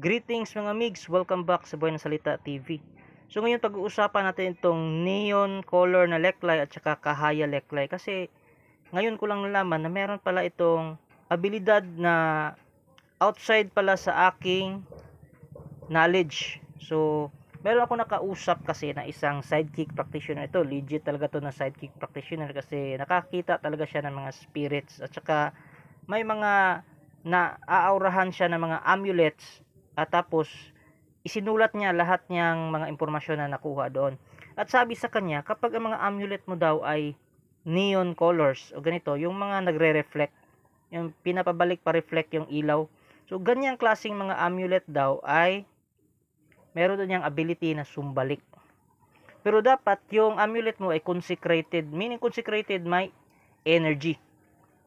Greetings mga migs, welcome back sa Buhay ng Salita TV. So ngayon pag-uusapan natin itong neon color na leklay at saka kahaya leklay kasi ngayon ko lang nalaman na meron pala itong abilidad na outside pala sa aking knowledge. So meron ako nakausap kasi na isang sidekick practitioner ito. Legit talaga to na sidekick practitioner kasi nakakita talaga siya ng mga spirits at saka may mga na aaurahan siya ng mga amulets at tapos, isinulat niya lahat niyang mga impormasyon na nakuha doon. At sabi sa kanya, kapag ang mga amulet mo daw ay neon colors o ganito, yung mga nagre-reflect, yung pinapabalik pa reflect yung ilaw. So, ganyang klasing mga amulet daw ay meron doon niyang ability na sumbalik. Pero dapat yung amulet mo ay consecrated. Meaning consecrated, may energy.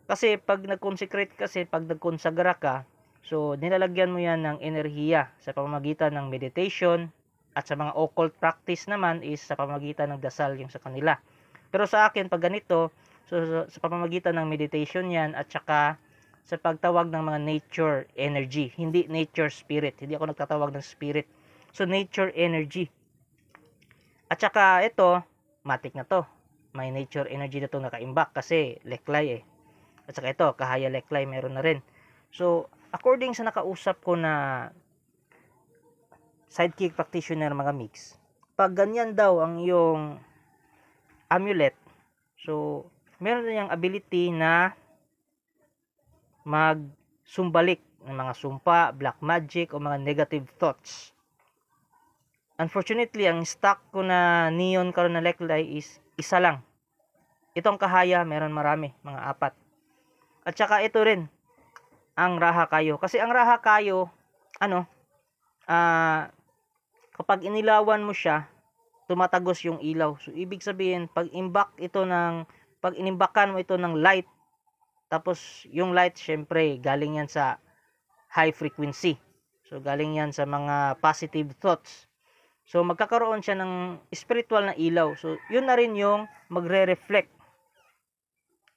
Kasi pag nag-consecrate kasi, pag nagkonsagra ka, So, nilalagyan mo yan ng enerhiya sa pamamagitan ng meditation at sa mga occult practice naman is sa pamamagitan ng dasal yung sa kanila. Pero sa akin, pag ganito, so, so, sa pamamagitan ng meditation yan at saka sa pagtawag ng mga nature energy, hindi nature spirit. Hindi ako nagtatawag ng spirit. So, nature energy. At saka ito, matik na to. May nature energy na to nakaimbak kasi leklay eh. At saka ito, kahaya leklay meron na rin. So, according sa nakausap ko na sidekick practitioner mga mix, pag ganyan daw ang yung amulet, so, meron na yung ability na magsumbalik ng mga sumpa, black magic, o mga negative thoughts. Unfortunately, ang stock ko na neon karon na leklay is isa lang. Itong kahaya, meron marami, mga apat. At saka ito rin, ang raha kayo. Kasi ang raha kayo, ano, uh, kapag inilawan mo siya, tumatagos yung ilaw. So, ibig sabihin, pag imbak ito ng, pag inimbakan mo ito ng light, tapos yung light, syempre, galing yan sa high frequency. So, galing yan sa mga positive thoughts. So, magkakaroon siya ng spiritual na ilaw. So, yun na rin yung magre-reflect.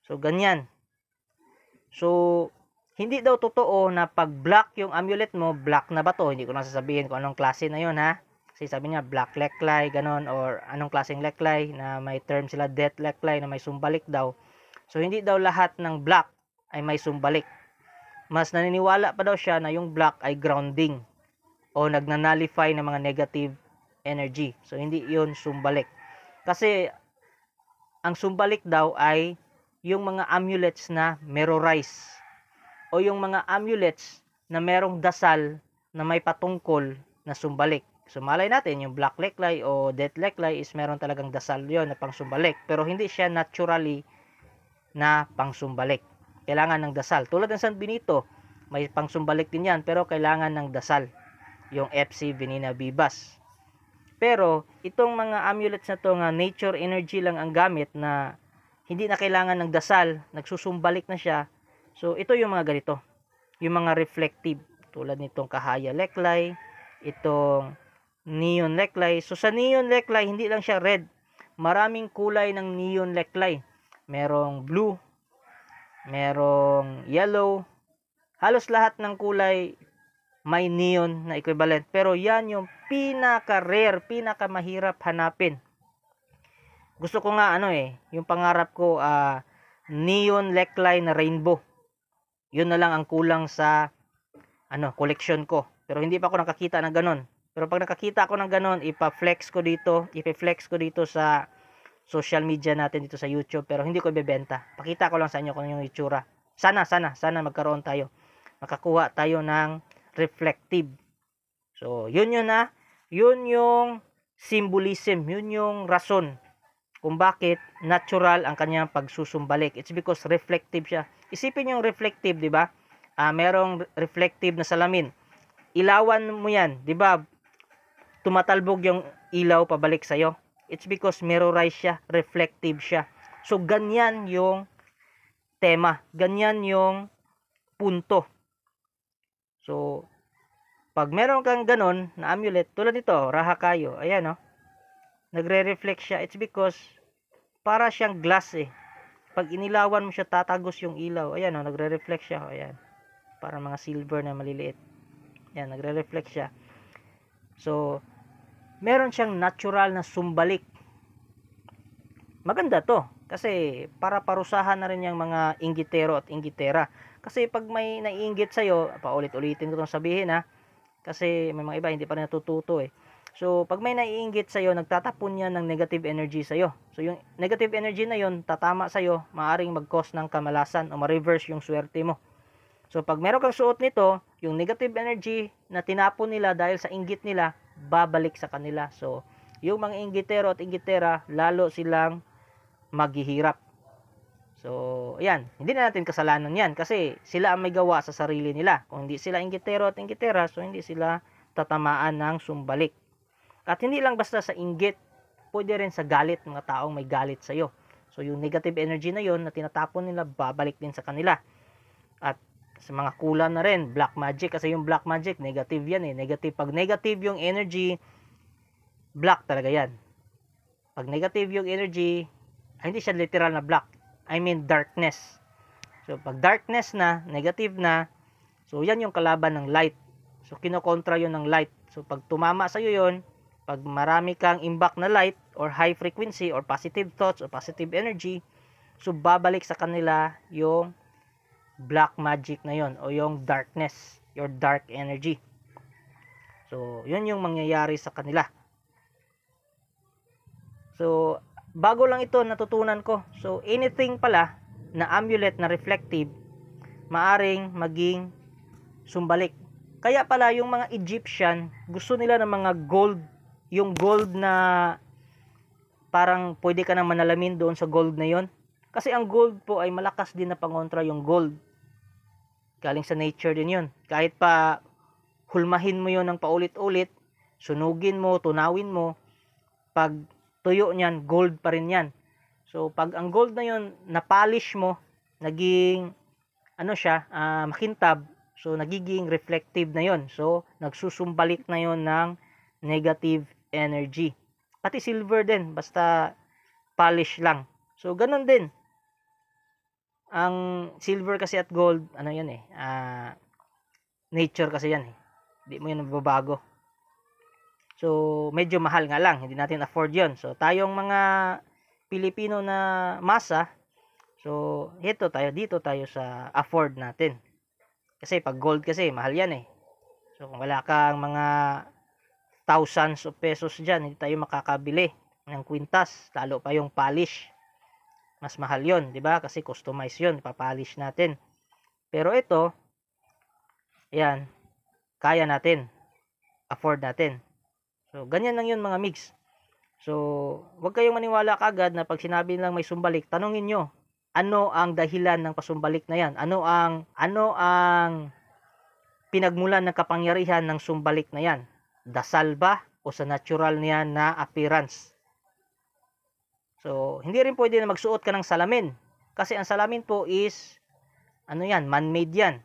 So, ganyan. So, hindi daw totoo na pag black yung amulet mo, black na ba to? Hindi ko na sasabihin kung anong klase na yon ha. Kasi sabi niya black leklay, ganon, or anong klaseng leklay na may term sila death leklay na may sumbalik daw. So hindi daw lahat ng black ay may sumbalik. Mas naniniwala pa daw siya na yung black ay grounding o nagnanalify ng mga negative energy. So hindi yon sumbalik. Kasi ang sumbalik daw ay yung mga amulets na merorize o yung mga amulets na merong dasal na may patungkol na sumbalik. So malay natin, yung black leklay o death leklay is meron talagang dasal yon na pangsumbalik. Pero hindi siya naturally na pangsumbalik. Kailangan ng dasal. Tulad ng San Benito, may pangsumbalik din yan pero kailangan ng dasal. Yung FC Venina Bibas. Pero itong mga amulets na to nga nature energy lang ang gamit na hindi na kailangan ng dasal, nagsusumbalik na siya So, ito yung mga ganito. Yung mga reflective. Tulad nitong kahaya leklay, itong neon leklay. So, sa neon leklay, hindi lang siya red. Maraming kulay ng neon leklay. Merong blue, merong yellow. Halos lahat ng kulay may neon na equivalent. Pero yan yung pinaka-rare, pinaka-mahirap hanapin. Gusto ko nga ano eh, yung pangarap ko, ah, uh, neon neckline na rainbow yun na lang ang kulang sa ano, collection ko. Pero hindi pa ako nakakita ng ganun. Pero pag nakakita ako ng ganun, ipa-flex ko dito, ipa-flex ko dito sa social media natin dito sa YouTube. Pero hindi ko ibebenta. Pakita ko lang sa inyo kung yung itsura. Sana, sana, sana magkaroon tayo. Makakuha tayo ng reflective. So, yun yun na. Ah. Yun yung symbolism. Yun yung rason kung bakit natural ang kanyang pagsusumbalik. It's because reflective siya. Isipin yung reflective, di ba? Uh, merong reflective na salamin. Ilawan mo yan, di ba? Tumatalbog yung ilaw pabalik sa'yo. It's because mirrorized siya, reflective siya. So, ganyan yung tema. Ganyan yung punto. So, pag meron kang ganon na amulet, tulad nito, raha kayo, ayan o, oh, nagre-reflect siya. It's because para siyang glass eh. Pag inilawan mo siya, tatagos yung ilaw. Ayan, oh, nagre-reflect siya. Oh, ayan. Para mga silver na maliliit. Ayan, nagre-reflect siya. So, meron siyang natural na sumbalik. Maganda to. Kasi, para parusahan na rin yung mga inggitero at inggitera. Kasi, pag may naiinggit sa'yo, paulit-ulitin ko itong sabihin ha. Kasi, may mga iba, hindi pa rin natututo eh So, pag may naiinggit sa'yo, nagtatapon yan ng negative energy sa'yo. So, yung negative energy na yon tatama sa'yo, maaring mag-cause ng kamalasan o ma-reverse yung swerte mo. So, pag meron kang suot nito, yung negative energy na tinapon nila dahil sa inggit nila, babalik sa kanila. So, yung mga inggitero at ingitera, lalo silang maghihirap. So, ayan, hindi na natin kasalanan yan kasi sila ang may gawa sa sarili nila. Kung hindi sila ingitero at ingitera, so hindi sila tatamaan ng sumbalik. At hindi lang basta sa inggit, pwede rin sa galit mga taong may galit sa iyo. So yung negative energy na yon na tinatapon nila babalik din sa kanila. At sa mga kulan na rin, black magic kasi yung black magic negative yan eh. Negative pag negative yung energy, black talaga yan. Pag negative yung energy, ay ah, hindi siya literal na black. I mean darkness. So pag darkness na, negative na, so yan yung kalaban ng light. So kinokontra yon ng light. So pag tumama sa iyo yon, pag marami kang imbak na light or high frequency or positive thoughts or positive energy, so babalik sa kanila yung black magic na yon o yung darkness, your dark energy. So, yun yung mangyayari sa kanila. So, bago lang ito natutunan ko. So, anything pala na amulet na reflective, maaring maging sumbalik. Kaya pala yung mga Egyptian, gusto nila ng mga gold yung gold na parang pwede ka na manalamin doon sa gold na yon. Kasi ang gold po ay malakas din na pangontra yung gold. Galing sa nature din yon. Kahit pa hulmahin mo yon ng paulit-ulit, sunugin mo, tunawin mo, pag tuyo niyan, gold pa rin yan. So, pag ang gold na yon na polish mo, naging ano siya, uh, makintab, so nagiging reflective na yon. So, nagsusumbalik na yon ng negative energy. Pati silver din, basta polish lang. So, ganun din. Ang silver kasi at gold, ano yan eh, uh, nature kasi yan eh. Hindi mo yan nababago. So, medyo mahal nga lang. Hindi natin afford yon So, tayong mga Pilipino na masa, so, ito tayo, dito tayo sa afford natin. Kasi pag gold kasi, mahal yan eh. So, kung wala kang mga thousands of pesos dyan, hindi tayo makakabili ng kwintas, lalo pa yung polish. Mas mahal yon di ba? Kasi customize yon papalish natin. Pero ito, yan, kaya natin, afford natin. So, ganyan lang yun mga mix. So, wag kayong maniwala kagad na pag sinabi lang may sumbalik, tanongin nyo, ano ang dahilan ng pasumbalik na yan? Ano ang, ano ang pinagmulan ng kapangyarihan ng sumbalik na yan? dasal ba o sa natural niya na appearance. So, hindi rin pwede na magsuot ka ng salamin. Kasi ang salamin po is, ano yan, man-made yan.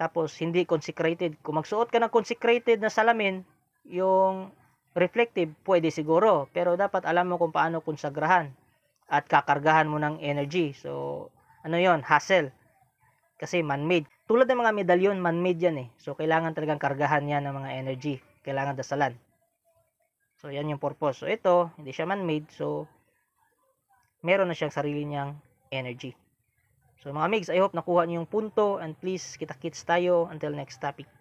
Tapos, hindi consecrated. Kung magsuot ka ng consecrated na salamin, yung reflective, pwede siguro. Pero dapat alam mo kung paano konsagrahan at kakargahan mo ng energy. So, ano yon hassle. Kasi man-made. Tulad ng mga medalyon, man-made yan eh. So, kailangan talagang kargahan yan ng mga energy kailangan dasalan. So, yan yung purpose. So, ito, hindi siya man-made. So, meron na siyang sarili niyang energy. So, mga migs, I hope nakuha niyo yung punto and please, kita-kits tayo until next topic.